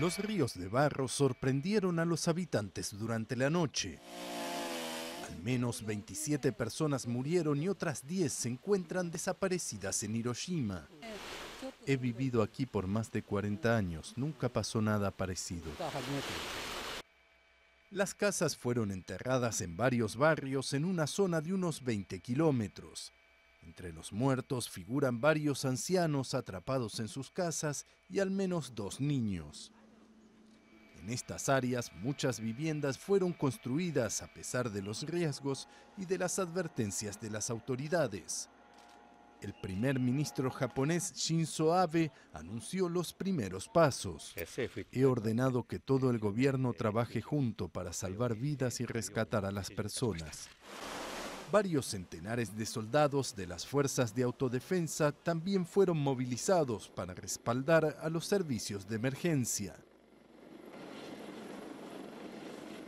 Los ríos de barro sorprendieron a los habitantes durante la noche. Al menos 27 personas murieron y otras 10 se encuentran desaparecidas en Hiroshima. He vivido aquí por más de 40 años, nunca pasó nada parecido. Las casas fueron enterradas en varios barrios en una zona de unos 20 kilómetros. Entre los muertos figuran varios ancianos atrapados en sus casas y al menos dos niños. En estas áreas muchas viviendas fueron construidas a pesar de los riesgos y de las advertencias de las autoridades. El primer ministro japonés Shinzo Abe anunció los primeros pasos. He ordenado que todo el gobierno trabaje junto para salvar vidas y rescatar a las personas. Varios centenares de soldados de las fuerzas de autodefensa también fueron movilizados para respaldar a los servicios de emergencia.